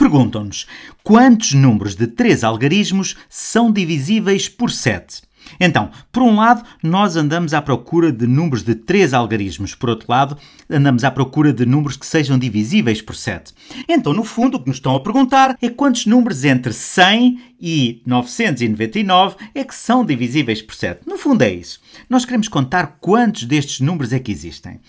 Perguntam-nos quantos números de três algarismos são divisíveis por 7? Então, por um lado, nós andamos à procura de números de três algarismos, por outro lado, andamos à procura de números que sejam divisíveis por 7. Então, no fundo, o que nos estão a perguntar é quantos números entre 100 e 999 é que são divisíveis por 7. No fundo, é isso. Nós queremos contar quantos destes números é que existem.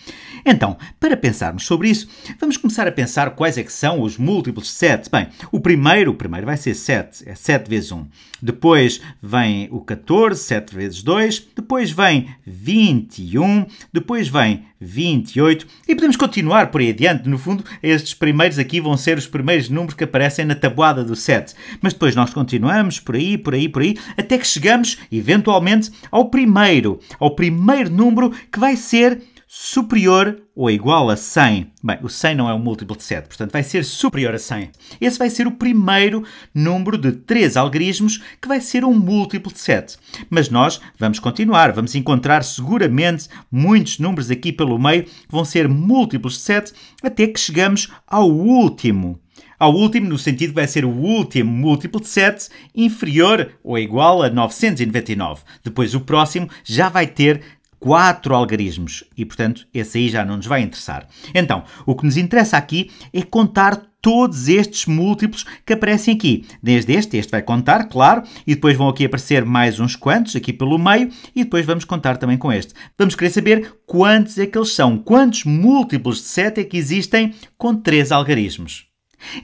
Então, para pensarmos sobre isso, vamos começar a pensar quais é que são os múltiplos de 7. Bem, o primeiro, o primeiro vai ser 7, é 7 vezes 1. Depois vem o 14, 7 vezes 2, depois vem 21, depois vem 28 e podemos continuar por aí adiante. No fundo, estes primeiros aqui vão ser os primeiros números que aparecem na tabuada do 7. Mas depois nós continuamos por aí, por aí, por aí, até que chegamos, eventualmente, ao primeiro, ao primeiro número que vai ser superior ou igual a 100. Bem, o 100 não é um múltiplo de 7, portanto vai ser superior a 100. Esse vai ser o primeiro número de três algarismos que vai ser um múltiplo de 7. Mas nós vamos continuar, vamos encontrar seguramente muitos números aqui pelo meio que vão ser múltiplos de 7 até que chegamos ao último. Ao último, no sentido que vai ser o último múltiplo de 7, inferior ou igual a 999. Depois o próximo já vai ter quatro algarismos e, portanto, esse aí já não nos vai interessar. Então, o que nos interessa aqui é contar todos estes múltiplos que aparecem aqui. Desde este, este vai contar, claro, e depois vão aqui aparecer mais uns quantos, aqui pelo meio, e depois vamos contar também com este. Vamos querer saber quantos é que eles são, quantos múltiplos de 7 é que existem com três algarismos.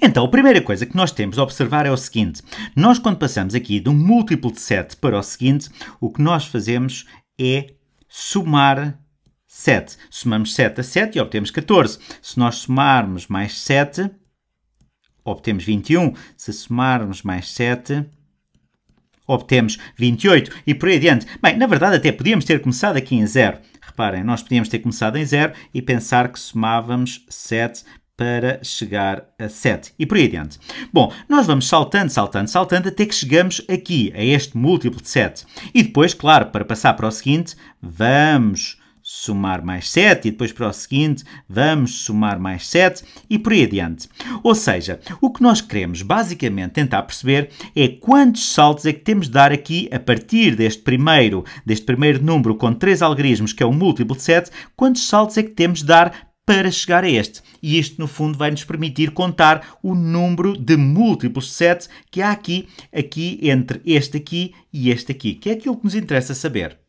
Então, a primeira coisa que nós temos a observar é o seguinte. Nós, quando passamos aqui de um múltiplo de 7 para o seguinte, o que nós fazemos é somar 7. Somamos 7 a 7 e obtemos 14. Se nós somarmos mais 7, obtemos 21. Se somarmos mais 7, obtemos 28 e por aí adiante. Bem, na verdade até podíamos ter começado aqui em 0. Reparem, nós podíamos ter começado em 0 e pensar que somávamos 7 para chegar a 7 e por aí adiante. Bom, nós vamos saltando, saltando, saltando até que chegamos aqui, a este múltiplo de 7. E depois, claro, para passar para o seguinte, vamos somar mais 7 e depois para o seguinte vamos somar mais 7 e por aí adiante. Ou seja, o que nós queremos basicamente tentar perceber é quantos saltos é que temos de dar aqui a partir deste primeiro, deste primeiro número com 3 algarismos, que é o um múltiplo de 7, quantos saltos é que temos de dar para chegar a este. E isto, no fundo, vai nos permitir contar o número de múltiplos de que há aqui, aqui entre este aqui e este aqui, que é aquilo que nos interessa saber.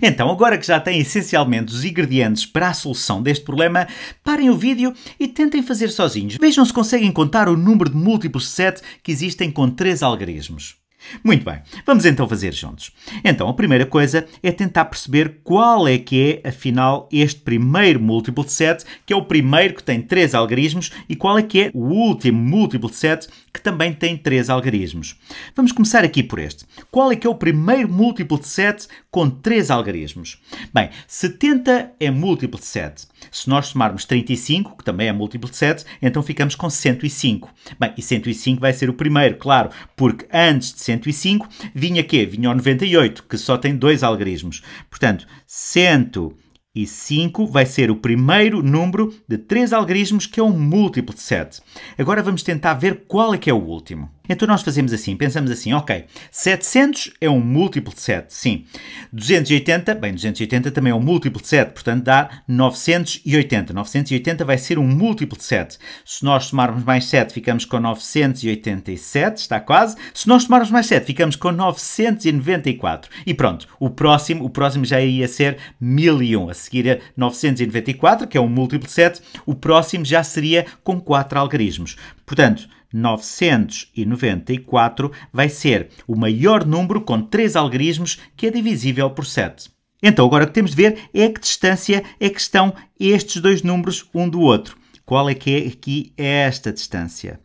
Então, agora que já têm essencialmente os ingredientes para a solução deste problema, parem o vídeo e tentem fazer sozinhos. Vejam se conseguem contar o número de múltiplos de que existem com três algarismos. Muito bem, vamos então fazer juntos. Então, a primeira coisa é tentar perceber qual é que é, afinal, este primeiro múltiplo de 7, que é o primeiro que tem 3 algarismos, e qual é que é o último múltiplo de 7, que também tem 3 algarismos. Vamos começar aqui por este. Qual é que é o primeiro múltiplo de 7 com 3 algarismos? Bem, 70 é múltiplo de 7. Se nós somarmos 35, que também é múltiplo de 7, então ficamos com 105. Bem, e 105 vai ser o primeiro, claro, porque antes de 105, 105, vinha quê? Vinha o 98, que só tem dois algarismos. Portanto, 105 vai ser o primeiro número de três algarismos que é um múltiplo de 7. Agora vamos tentar ver qual é que é o último. Então nós fazemos assim, pensamos assim, ok, 700 é um múltiplo de 7, sim. 280, bem, 280 também é um múltiplo de 7, portanto dá 980. 980 vai ser um múltiplo de 7. Se nós tomarmos mais 7, ficamos com 987, está quase. Se nós tomarmos mais 7, ficamos com 994. E pronto, o próximo, o próximo já iria ser 1001. A seguir a 994, que é um múltiplo de 7, o próximo já seria com 4 algarismos. Portanto, 994 vai ser o maior número com três algarismos que é divisível por 7. Então agora o que temos de ver é a que distância é que estão estes dois números um do outro. Qual é que é aqui esta distância?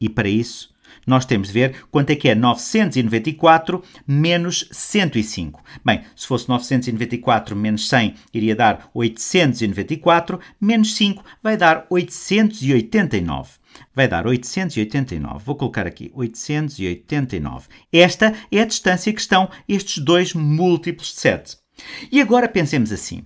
E para isso nós temos de ver quanto é que é 994 menos 105. Bem, se fosse 994 menos 100, iria dar 894, menos 5 vai dar 889 vai dar 889. Vou colocar aqui 889. Esta é a distância que estão estes dois múltiplos de 7. E agora pensemos assim.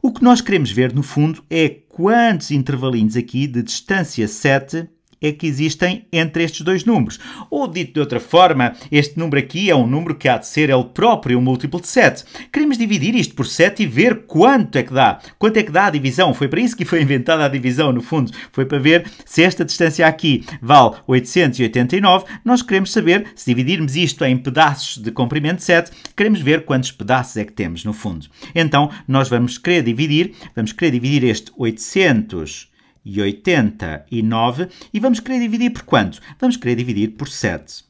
O que nós queremos ver, no fundo, é quantos intervalinhos aqui de distância 7 é que existem entre estes dois números. Ou, dito de outra forma, este número aqui é um número que há de ser ele próprio um múltiplo de 7. Queremos dividir isto por 7 e ver quanto é que dá. Quanto é que dá a divisão? Foi para isso que foi inventada a divisão, no fundo. Foi para ver se esta distância aqui vale 889. Nós queremos saber, se dividirmos isto em pedaços de comprimento 7, queremos ver quantos pedaços é que temos, no fundo. Então, nós vamos querer dividir, vamos querer dividir este 800 e 89. E vamos querer dividir por quanto? Vamos querer dividir por 7.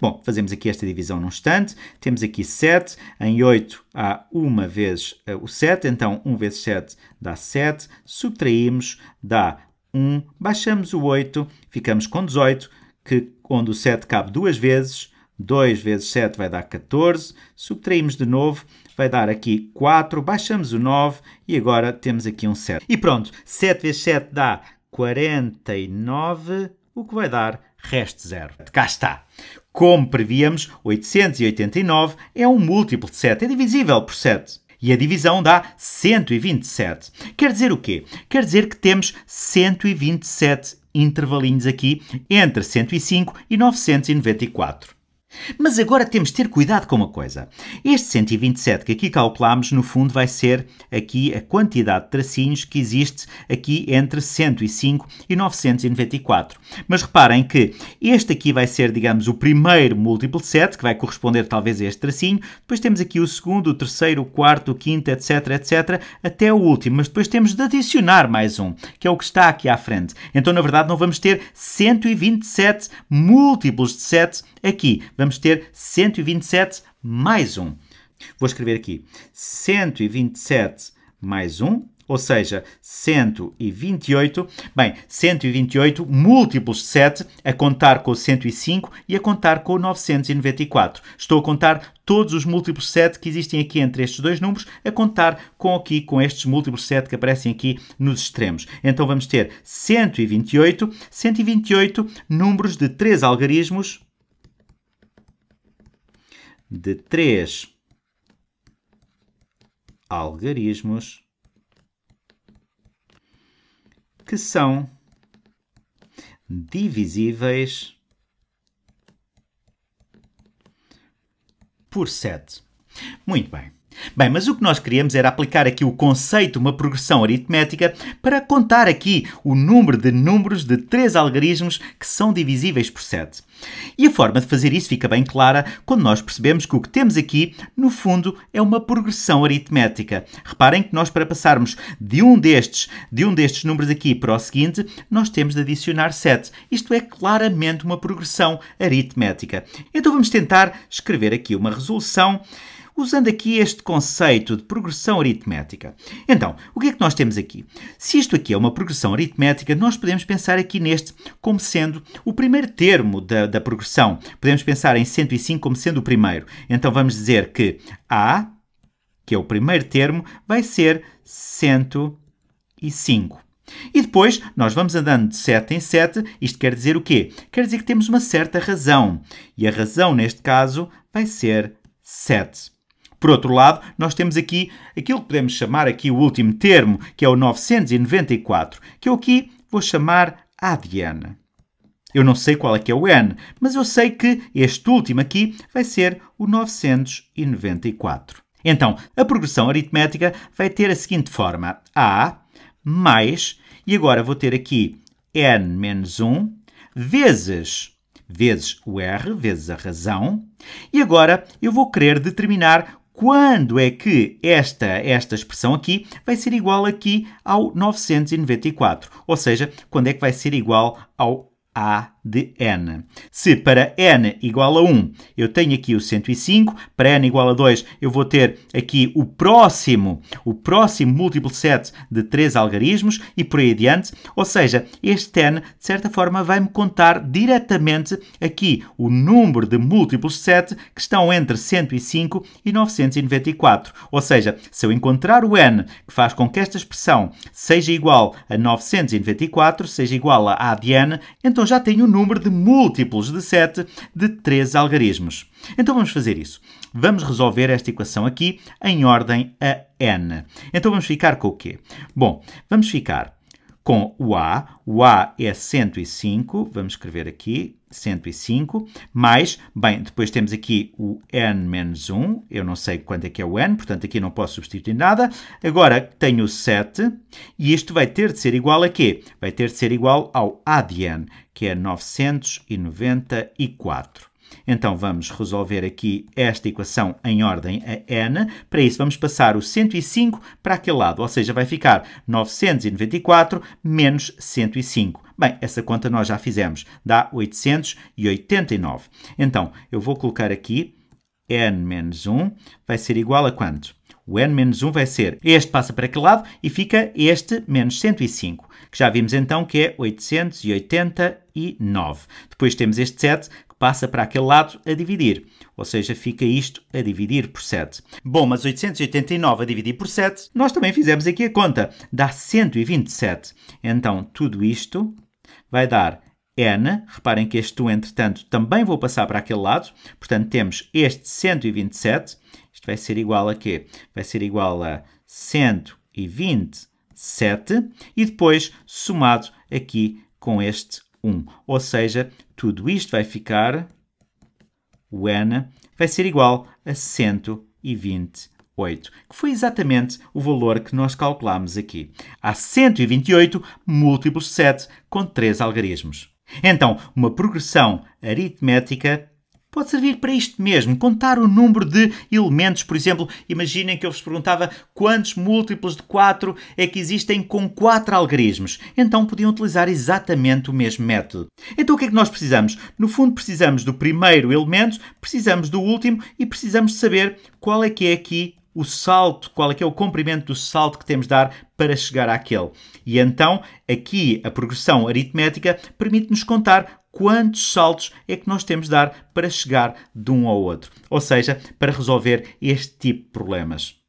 Bom, fazemos aqui esta divisão num instante. Temos aqui 7. Em 8 há uma vez eh, o 7. Então, 1 vezes 7 dá 7. Subtraímos, dá 1. Baixamos o 8. Ficamos com 18, que, onde o 7 cabe duas vezes. 2 vezes 7 vai dar 14. Subtraímos de novo vai dar aqui 4, baixamos o 9 e agora temos aqui um 7. E pronto, 7 vezes 7 dá 49, o que vai dar resto zero. Cá está. Como prevíamos, 889 é um múltiplo de 7, é divisível por 7. E a divisão dá 127. Quer dizer o quê? Quer dizer que temos 127 intervalinhos aqui entre 105 e 994. Mas agora temos de ter cuidado com uma coisa. Este 127 que aqui calculamos, no fundo, vai ser aqui a quantidade de tracinhos que existe aqui entre 105 e 994. Mas reparem que este aqui vai ser, digamos, o primeiro múltiplo de 7, que vai corresponder talvez a este tracinho. Depois temos aqui o segundo, o terceiro, o quarto, o quinto, etc, etc, até o último. Mas depois temos de adicionar mais um, que é o que está aqui à frente. Então, na verdade, não vamos ter 127 múltiplos de 7 aqui vamos ter 127 mais 1. Vou escrever aqui 127 mais 1, ou seja, 128. Bem, 128 múltiplos de 7, a contar com 105 e a contar com 994. Estou a contar todos os múltiplos de 7 que existem aqui entre estes dois números, a contar com aqui com estes múltiplos de 7 que aparecem aqui nos extremos. Então vamos ter 128, 128 números de três algarismos de três algarismos que são divisíveis por sete. Muito bem. Bem, mas o que nós queríamos era aplicar aqui o conceito, de uma progressão aritmética, para contar aqui o número de números de três algarismos que são divisíveis por 7. E a forma de fazer isso fica bem clara quando nós percebemos que o que temos aqui, no fundo, é uma progressão aritmética. Reparem que nós, para passarmos de um destes, de um destes números aqui para o seguinte, nós temos de adicionar 7. Isto é claramente uma progressão aritmética. Então vamos tentar escrever aqui uma resolução usando aqui este conceito de progressão aritmética. Então, o que é que nós temos aqui? Se isto aqui é uma progressão aritmética, nós podemos pensar aqui neste como sendo o primeiro termo da, da progressão. Podemos pensar em 105 como sendo o primeiro. Então vamos dizer que A, que é o primeiro termo, vai ser 105. E depois nós vamos andando de 7 em 7. Isto quer dizer o quê? Quer dizer que temos uma certa razão. E a razão, neste caso, vai ser 7. Por outro lado, nós temos aqui aquilo que podemos chamar aqui o último termo, que é o 994, que eu aqui vou chamar Adiana. Eu não sei qual é que é o N, mas eu sei que este último aqui vai ser o 994. Então, a progressão aritmética vai ter a seguinte forma: A mais, e agora vou ter aqui N menos 1, vezes, vezes o R, vezes a razão, e agora eu vou querer determinar quando é que esta, esta expressão aqui vai ser igual aqui ao 994? Ou seja, quando é que vai ser igual ao A de n. Se para n igual a 1 eu tenho aqui o 105, para n igual a 2 eu vou ter aqui o próximo, o próximo múltiplo 7 de 3 algarismos e por aí adiante, ou seja, este n de certa forma vai-me contar diretamente aqui o número de múltiplos 7 que estão entre 105 e 994, ou seja, se eu encontrar o n que faz com que esta expressão seja igual a 994, seja igual a a de n, então já tenho número de múltiplos de 7 de 3 algarismos. Então vamos fazer isso. Vamos resolver esta equação aqui em ordem a n. Então vamos ficar com o quê? Bom, vamos ficar com o A. O A é 105, vamos escrever aqui, 105, mais, bem, depois temos aqui o n menos 1, eu não sei quanto é que é o n, portanto aqui não posso substituir nada. Agora tenho 7, e isto vai ter de ser igual a quê? Vai ter de ser igual ao A de n, que é 994. Então vamos resolver aqui esta equação em ordem a n. Para isso vamos passar o 105 para aquele lado, ou seja, vai ficar 994 menos 105. Bem, essa conta nós já fizemos, dá 889. Então eu vou colocar aqui n menos 1 vai ser igual a quanto? O n menos 1 vai ser este passa para aquele lado e fica este menos 105 que já vimos então que é 889. Depois temos este 7 que passa para aquele lado a dividir, ou seja, fica isto a dividir por 7. Bom, mas 889 a dividir por 7, nós também fizemos aqui a conta, dá 127. Então, tudo isto vai dar n, reparem que este 1, entretanto, também vou passar para aquele lado, portanto temos este 127, isto vai ser igual a quê? Vai ser igual a 120 7 e depois somado aqui com este 1. Ou seja, tudo isto vai ficar, o n vai ser igual a 128, que foi exatamente o valor que nós calculámos aqui. Há 128 múltiplos de 7 com 3 algarismos. Então, uma progressão aritmética Pode servir para isto mesmo, contar o número de elementos. Por exemplo, imaginem que eu vos perguntava quantos múltiplos de 4 é que existem com 4 algarismos. Então podiam utilizar exatamente o mesmo método. Então o que é que nós precisamos? No fundo, precisamos do primeiro elemento, precisamos do último e precisamos saber qual é que é aqui o salto, qual é que é o comprimento do salto que temos de dar para chegar àquele. E então, aqui a progressão aritmética permite-nos contar quantos saltos é que nós temos de dar para chegar de um ao outro. Ou seja, para resolver este tipo de problemas.